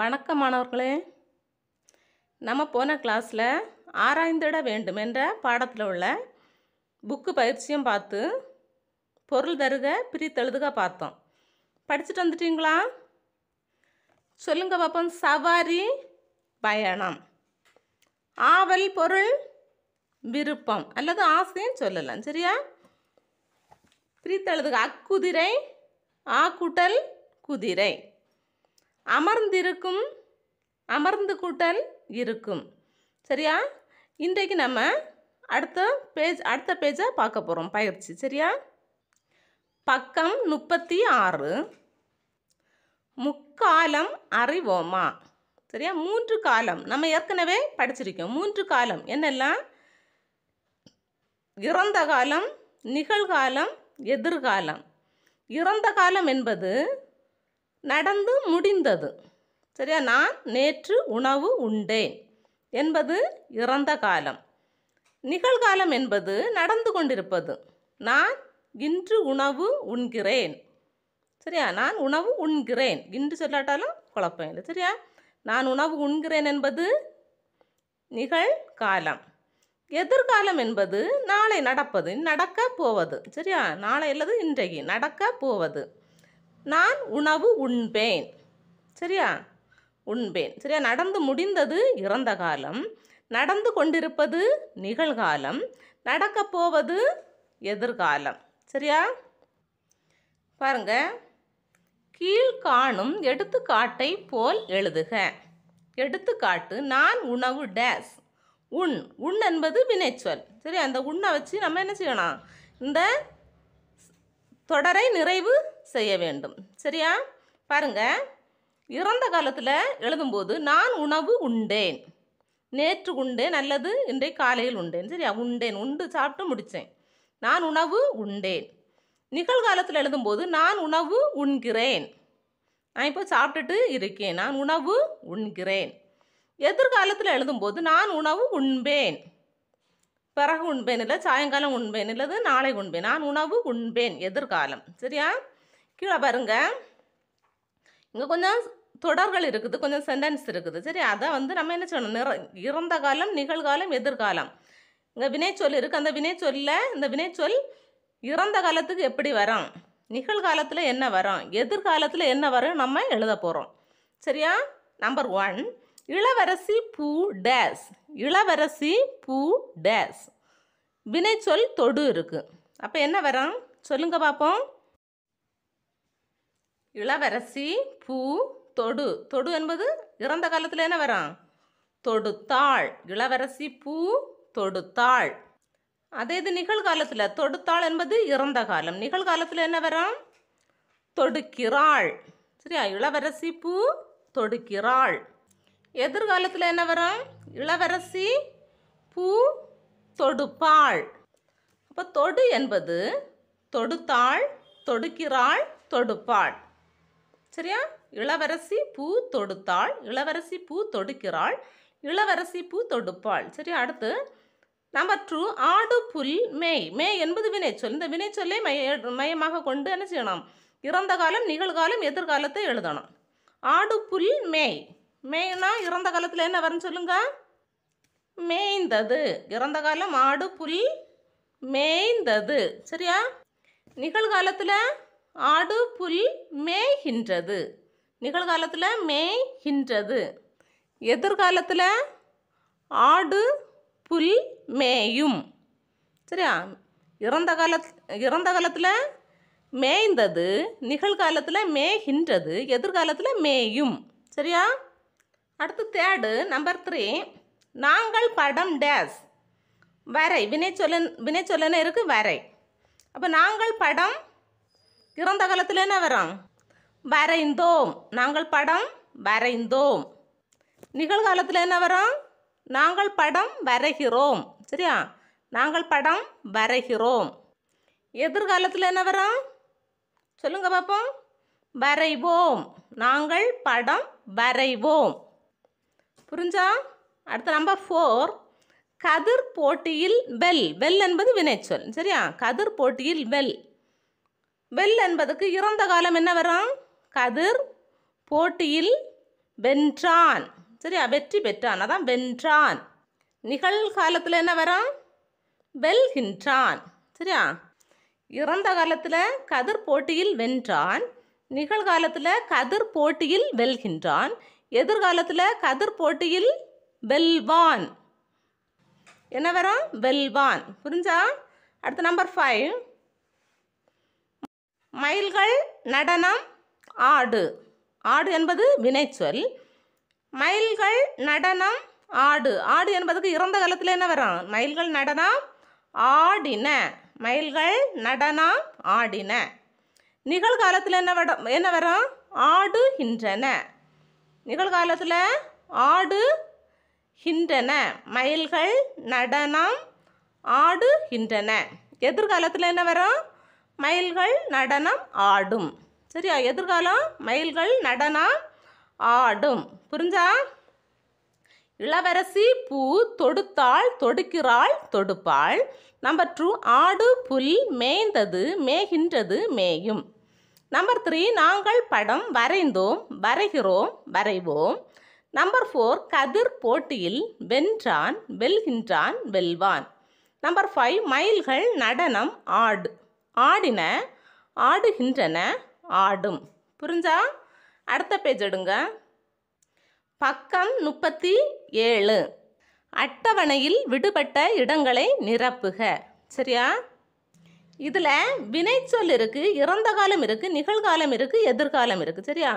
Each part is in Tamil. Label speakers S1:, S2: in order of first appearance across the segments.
S1: வணக்கம் மாணவர்களே நம்ம போன கிளாஸில் ஆராய்ந்திட வேண்டும் என்ற பாடத்தில் உள்ள புக்கு பயிற்சியும் பார்த்து பொருள் தருக பிரித்தெழுதுக பார்த்தோம் படிச்சுட்டு வந்துட்டீங்களா சொல்லுங்க பார்ப்போம் சவாரி பயணம் ஆவல் பொருள் விருப்பம் அல்லது ஆசையும் சொல்லலாம் சரியா பிரித்தெழுதுக அக்குதிரை ஆக்குட்டல் குதிரை அமர்ந்திருக்கும் அமர்ந்து கூட்டல் இருக்கும் சரியா இன்றைக்கு நம்ம அடுத்த பேஜ் அடுத்த பேஜை பார்க்க போகிறோம் பயிற்சி சரியா பக்கம் முப்பத்தி ஆறு முக்காலம் அறிவோமா சரியா மூன்று காலம் நம்ம ஏற்கனவே படிச்சிருக்கோம் மூன்று காலம் என்னெல்லாம் இறந்த காலம் நிகழ்காலம் எதிர்காலம் இறந்த காலம் என்பது நடந்து முடிந்தது சரியா நான் நேற்று உணவு உண்டேன் என்பது இறந்த காலம் நிகழ்காலம் என்பது நடந்து கொண்டிருப்பது நான் இன்று உணவு உண்கிறேன் சரியா நான் உணவு உண்கிறேன் இன்று சொல்லாட்டாலும் குழப்பம் இல்லை சரியா நான் உணவு உண்கிறேன் என்பது நிகழ்காலம் எதிர்காலம் என்பது நாளை நடப்பது நடக்க போவது சரியா நாளை அல்லது இன்றைக்கு நடக்க போவது நான் உணவு உண்பேன் சரியா உண்பேன் சரியா நடந்து முடிந்தது இறந்த காலம் நடந்து கொண்டிருப்பது நிகழ்காலம் நடக்கப் போவது எதிர்காலம் சரியா பாருங்க கீழ்காணும் எடுத்துக்காட்டை போல் எழுதுக எடுத்துக்காட்டு நான் உணவு டேஸ் உண் உண் என்பது வினைச்சொல் சரி அந்த உண்ணை வச்சு நம்ம என்ன செய்யணும் இந்த தொடரை நிறைவு செய்ய வேண்டும் சரியா பாருங்கள் இறந்த காலத்தில் எழுதும்போது நான் உணவு உண்டேன் நேற்று உண்டேன் அல்லது இன்றைக்கு காலையில் உண்டேன் சரியா உண்டேன் உண்டு சாப்பிட்டு முடித்தேன் நான் உணவு உண்டேன் நிகழ்காலத்தில் எழுதும்போது நான் உணவு உண்கிறேன் நான் இப்போ சாப்பிட்டுட்டு இருக்கேன் நான் உணவு உண்கிறேன் எதிர்காலத்தில் எழுதும்போது நான் உணவு உண்பேன் பிறகு உண்பேன் இல்லை சாயங்காலம் உண்பேன் இல்லது நாளை உண்பேன் நான் உணவு உண்பேன் எதிர்காலம் சரியா கீழே பாருங்கள் இங்கே கொஞ்சம் தொடர்கள் இருக்குது கொஞ்சம் சென்டென்ஸ் இருக்குது சரி அதை வந்து நம்ம என்ன சொல்லணும் நிற இறந்த காலம் நிகழ்காலம் எதிர்காலம் இங்கே வினைச்சொல் இருக்குது அந்த வினைச்சொல்லில் இந்த வினைச்சொல் இறந்த காலத்துக்கு எப்படி வரும் நிகழ்காலத்தில் என்ன வரும் எதிர்காலத்தில் என்ன வரும் நம்ம எழுத போகிறோம் சரியா நம்பர் ஒன் இளவரசி பூ டேஸ் இளவரசி பூ டேஸ் வினைச்சொல் தொடு இருக்குது அப்போ என்ன வரும் சொல்லுங்கள் பார்ப்போம் இளவரசி பூ தொடு தொடு என்பது இறந்த காலத்தில் என்ன வரும் தொடுத்தாள் இளவரசி பூ தொடுத்தாள் அதே இது நிகழ்காலத்தில் தொடுத்தாள் என்பது இறந்த காலம் நிகழ்காலத்தில் என்ன வரும் தொடுக்கிறாள் சரியா இளவரசி பூ தொடுக்கிறாள் எதிர்காலத்தில் என்ன வரும் இளவரசி பூ தொடுப்பாள் அப்போ தொடு என்பது தொடுத்தாள் தொடுக்கிறாள் தொடுப்பாள் சரியா இளவரசி பூ தொடுத்தாள் இளவரசி பூ தொடுக்கிறாள் இளவரசி பூ தொடுப்பாள் சரி அடுத்து நம்பர் டூ ஆடு புல் மேய் மே என்பது வினைச்சொல் இந்த வினைச்சொல்லை மைய மையமாக கொண்டு என்ன செய்யணும் இறந்த காலம் நிகழ்காலம் எதிர்காலத்தை எழுதணும் ஆடு புல் மேய் மேய்னா இறந்த காலத்தில் என்ன வரும் சொல்லுங்க மேய்ந்தது இறந்த காலம் ஆடு புல் மேய்ந்தது சரியா நிகழ்காலத்தில் ஆடு புல் மேய்கின்றது நிகழ்காலத்தில் மேய்கின்றது எதிர்காலத்தில் ஆடு புல் மேயும் சரியா இறந்த கால இறந்த காலத்தில் மேய்ந்தது நிகழ்காலத்தில் மேய்கின்றது எதிர்காலத்தில் மேயும் சரியா அடுத்து தேர்டு நம்பர் த்ரீ நாங்கள் படம் டேஸ் வரை வினைச்சொல்லன் வினைச்சொல்லனே இருக்குது வரை அப்போ நாங்கள் படம் இறந்த காலத்தில் என்ன வரும் வரைந்தோம் நாங்கள் படம் வரைந்தோம் நிகழ்காலத்தில் என்ன வரும் நாங்கள் படம் வரைகிறோம் சரியா நாங்கள் படம் வரைகிறோம் எதிர்காலத்தில் என்ன வரும் சொல்லுங்க பார்ப்போம் வரைவோம் நாங்கள் படம் வரைவோம் புரிஞ்சா அடுத்த நம்பர் ஃபோர் கதிர் போட்டியில் வெல் வெல் என்பது வினைச்சொல் சரியா கதிர் போட்டியில் வெல் வெல் என்பதுக்கு இறந்த காலம் என்ன வரும் கதிர் போட்டியில் வென்றான் சரியா வெற்றி பெற்றான் அதான் வென்றான் நிகழ்காலத்தில் என்ன வரும் வெல்கின்றான் சரியா இறந்த காலத்தில் கதிர் போட்டியில் வென்றான் நிகழ்காலத்தில் கதிர் போட்டியில் வெல்கின்றான் எதிர்காலத்தில் கதிர் போட்டியில் வெல்வான் என்ன வரும் வெல்வான் புரிஞ்சா அடுத்த நம்பர் ஃபைவ் மயில்கள் நடனம் ஆடு ஆடு என்பது வினைச்சொல் மயில்கள் நடனம் ஆடு ஆடு என்பதுக்கு இறந்த காலத்தில் என்ன வரும் மயில்கள் நடனம் ஆடின மயில்கள் நடனம் ஆடின நிகழ்காலத்தில் என்ன வட என்ன வரும் ஆடுகின்றன நிகழ்காலத்தில் ஆடுகின்றன மயில்கள் நடனம் ஆடுகின்றன எதிர்காலத்தில் என்ன வரும் மயில்கள் நடனம் ஆடும் சரியா எதிர்காலம் மயில்கள் நடனம் ஆடும் புரிஞ்சா இளவரசி பூ தொடுத்தாள் தொடுக்கிறாள் தொடுப்பாள் நம்பர் டூ ஆடு புல் மேய்ந்தது மேய்கின்றது மேயும் நம்பர் த்ரீ நாங்கள் படம் வரைந்தோம் வரைகிறோம் வரைவோம் நம்பர் ஃபோர் கதிர் போட்டியில் வென்றான் வெல்கின்றான் வெல்வான் நம்பர் ஃபைவ் மயில்கள் நடனம் ஆடு ஆடின ஆடுகின்றன ஆடும் புரிஞ்சா அடுத்த பேஜ் எடுங்க பக்கம் முப்பத்தி ஏழு அட்டவணையில் விடுபட்ட இடங்களை நிரப்புக சரியா இதில் வினைச்சொல் இருக்குது இறந்த காலம் இருக்குது நிகழ்காலம் இருக்குது எதிர்காலம் இருக்குது சரியா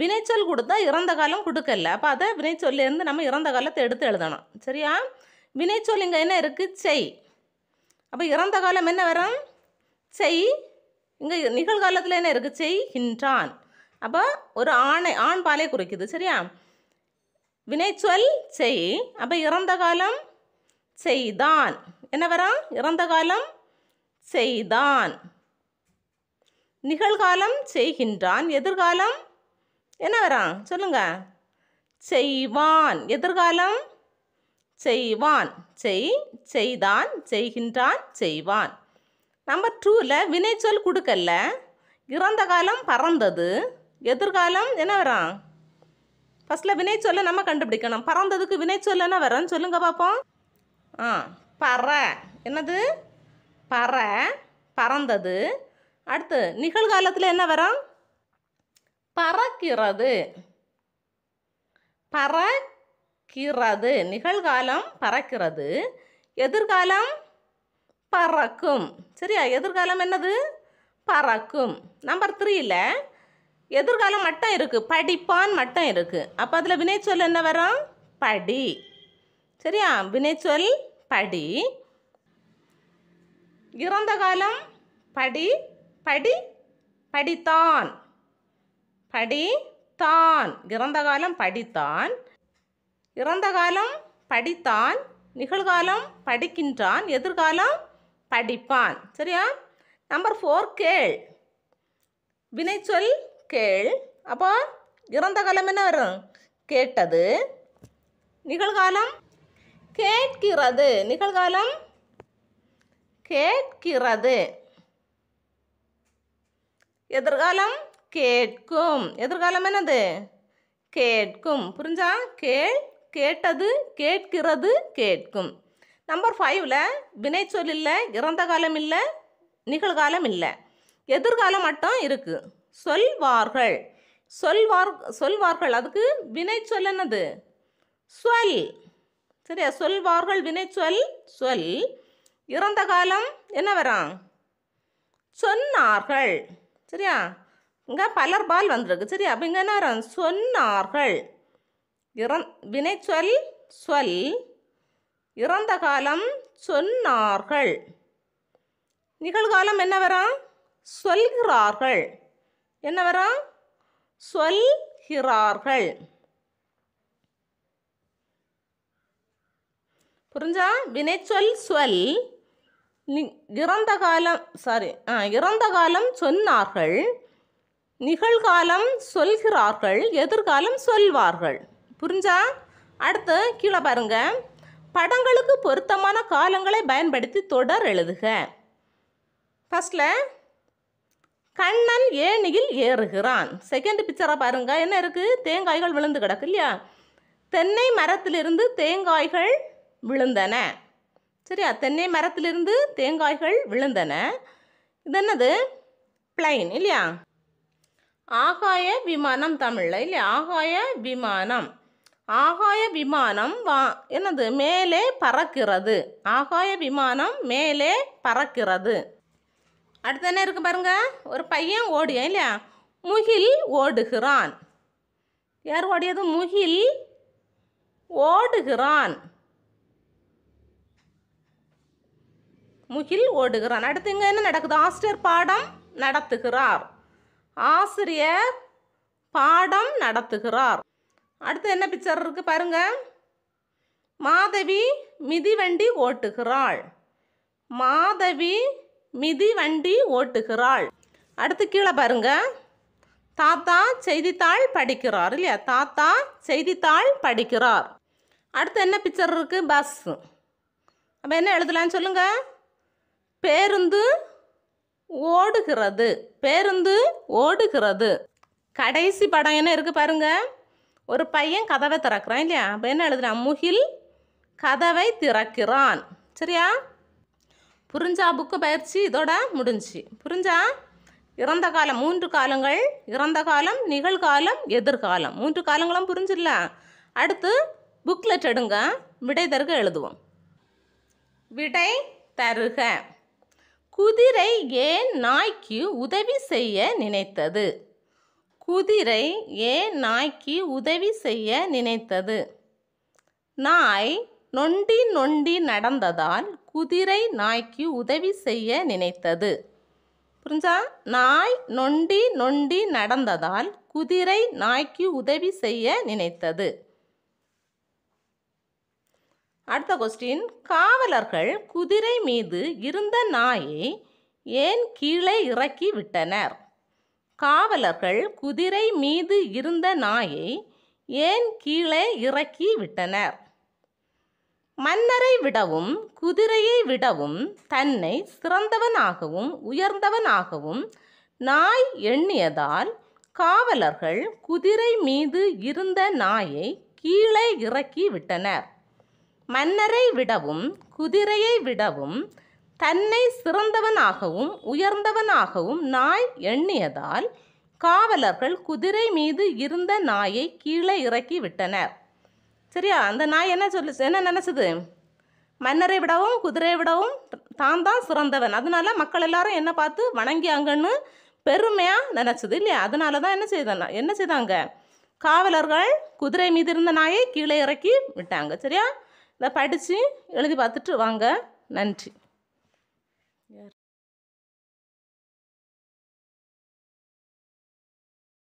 S1: வினைச்சொல் கொடுத்தா இறந்த காலம் கொடுக்கல அப்போ அதை வினைச்சொல்லேருந்து நம்ம இறந்த காலத்தை எடுத்து எழுதணும் சரியா வினைச்சொல் இங்கே என்ன இருக்குது செய் அப்போ இறந்த காலம் என்ன வரும் செய் இங்கே நிகழ்காலத்தில் என்ன இருக்குது செய்கின்றான் அப்போ ஒரு ஆணை ஆண் பாலே குறிக்குது சரியா வினைச்சொல் செய் அப்போ இறந்த காலம் செய்தான் என்ன வரா இறந்த காலம் செய்தான் நிகழ்காலம் செய்கின்றான் எதிர்காலம் என்ன வரா சொல்லுங்க செய்வான் எதிர்காலம் செய்வான் செய் செய்தான் செய்கின்றான் செய்வான் நம்பர் டூவில் வினைச்சொல் கொடுக்கல இறந்த காலம் பறந்தது எதிர்காலம் என்ன வரும் ஃபஸ்ட்டில் வினைச்சொல்லை நம்ம கண்டுபிடிக்கணும் பறந்ததுக்கு வினைச்சொல் என்ன வரும் சொல்லுங்க பார்ப்போம் ஆ பற என்னது பற பறந்தது அடுத்து நிகழ்காலத்தில் என்ன வரும் பறக்கிறது பறக்கிறது நிகழ்காலம் பறக்கிறது எதிர்காலம் பறக்கும் சரியா எதிர்காலம் என்னது பறக்கும் நம்பர் த்ரீயில் எதிர்காலம் மட்டும் இருக்குது படிப்பான் மட்டும் இருக்குது அப்போ அதில் வினைச்சொல் என்ன வரும் படி சரியா வினைச்சொல் படி இறந்த காலம் படி படி படித்தான் படி தான் இறந்த காலம் படித்தான் இறந்த காலம் படித்தான் நிகழ்காலம் படிக்கின்றான் எதிர்காலம் படிப்பான் சரியா நம்பர் ஃபோர் கேள் வினைச்சொல் கேள் அப்போ இறந்த காலம் என்ன வரும் கேட்டது நிகழ்காலம் கேட்கிறது நிகழ்காலம் கேட்கிறது எதிர்காலம் கேட்கும் எதிர்காலம் என்னது கேட்கும் புரிஞ்சா கேள் கேட்டது கேட்கிறது கேட்கும் நம்பர் ஃபைவ்ல வினைச்சொல் இல்லை இறந்த காலம் இல்லை நிகழ்காலம் இல்லை எதிர்காலம் மட்டும் இருக்குது சொல்வார்கள் சொல்வார் சொல்வார்கள் அதுக்கு வினை சொல் என்னது சொல் சரியா சொல்வார்கள் வினை சொல் சொல் இறந்த காலம் என்ன வரும் சொன்னார்கள் சரியா இங்கே பலர் பால் வந்திருக்கு சரியா அப்போ இங்கே என்ன வரும் சொன்னார்கள் இறந் வினை சொல் சொல் இறந்த காலம் சொன்னார்கள் நிகழ்காலம் என்ன வரா சொல்கிறார்கள் என்ன வரா சொல்கிறார்கள் புரிஞ்சா வினைச்சொல் சொல் இறந்த காலம் சாரி ஆ இறந்த காலம் சொன்னார்கள் நிகழ்காலம் சொல்கிறார்கள் எதிர்காலம் சொல்வார்கள் புரிஞ்சா அடுத்து கீழே பாருங்கள் படங்களுக்கு பொருத்தமான காலங்களை பயன்படுத்தி தொடர் எழுதுக ஃபஸ்ட்டில் கண்ணன் ஏணியில் ஏறுகிறான் செகண்ட் பிக்சராக பாருங்க என்ன இருக்குது தேங்காய்கள் விழுந்து கிடக்கு இல்லையா தென்னை மரத்திலிருந்து தேங்காய்கள் விழுந்தன சரியா தென்னை மரத்திலிருந்து தேங்காய்கள் விழுந்தன இது என்னது பிளைன் இல்லையா ஆகாய விமானம் தமிழில் இல்லையா ஆகாய விமானம் ஆகாய விமானம் வா என்னது மேலே பறக்கிறது ஆகாய விமானம் மேலே பறக்கிறது அடுத்து என்ன இருக்கு பாருங்க ஒரு பையன் ஓடியன் இல்லையா முகில் ஓடுகிறான் யார் ஓடியது முகில் ஓடுகிறான் முகில் ஓடுகிறான் அடுத்து இங்கே என்ன நடக்குது ஆசிரியர் பாடம் நடத்துகிறார் ஆசிரியர் பாடம் நடத்துகிறார் அடுத்து என்ன பிக்சர் இருக்குது பாருங்கள் மாதவி மிதிவண்டி ஓட்டுகிறாள் மாதவி மிதிவண்டி ஓட்டுகிறாள் அடுத்து கீழே பாருங்க தாத்தா செய்தித்தாள் படிக்கிறார் இல்லையா தாத்தா செய்தித்தாள் படிக்கிறார் அடுத்து என்ன பிக்சர் இருக்குது பஸ் அப்போ என்ன எழுதலான்னு சொல்லுங்கள் பேருந்து ஓடுகிறது பேருந்து ஓடுகிறது கடைசி படம் என்ன இருக்குது பாருங்கள் ஒரு பையன் கதவை திறக்கிறான் இல்லையா அப்போ என்ன எழுதுறான் முகில் கதவை திறக்கிறான் சரியா புரிஞ்சா புக்கு பயிற்சி இதோட முடிஞ்சு புரிஞ்சா இறந்த காலம் மூன்று காலங்கள் இறந்த காலம் நிகழ்காலம் எதிர்காலம் மூன்று காலங்களும் புரிஞ்சிடல அடுத்து புக்லெட் எடுங்க விடை தருக எழுதுவோம் விடை தருக குதிரை ஏன் நாய்க்கு உதவி செய்ய நினைத்தது குதிரை ஏன் நாய்க்கு உதவி செய்ய நினைத்தது நாய் நொண்டி நொண்டி நடந்ததால் குதிரை நாய்க்கு உதவி செய்ய நினைத்தது புரிஞ்சா நாய் நொண்டி நொண்டி நடந்ததால் குதிரை நாய்க்கு உதவி செய்ய நினைத்தது அடுத்த கொஸ்டின் காவலர்கள் குதிரை மீது இருந்த நாயை ஏன் கீழே இறக்கி விட்டனர் காவலர்கள் குதிரை மீது இருந்த நாயை ஏன் கீழே இறக்கி விட்டனர் மன்னரை விடவும் குதிரையை விடவும் தன்னை சிறந்தவனாகவும் உயர்ந்தவனாகவும் நாய் எண்ணியதால் காவலர்கள் குதிரை மீது இருந்த நாயை கீழே இறக்கி விட்டனர் மன்னரை விடவும் குதிரையை விடவும் தன்னை சிறந்தவனாகவும் உயர்ந்தவனாகவும் நாய் எண்ணியதால் காவலர்கள் குதிரை மீது இருந்த நாயை கீழே இறக்கி விட்டனர் சரியா அந்த நாய் என்ன சொல்லு என்ன நினச்சது மன்னரை விடவும் குதிரையை விடவும் தான் தான் சிறந்தவன் அதனால மக்கள் எல்லாரும் என்ன பார்த்து வணங்கியாங்கன்னு பெருமையாக நினச்சது இல்லையா அதனால தான் என்ன செய்தனா என்ன செய்தாங்க காவலர்கள் குதிரை மீது இருந்த நாயை கீழே இறக்கி விட்டாங்க சரியா இதை படித்து எழுதி பார்த்துட்டு வாங்க நன்றி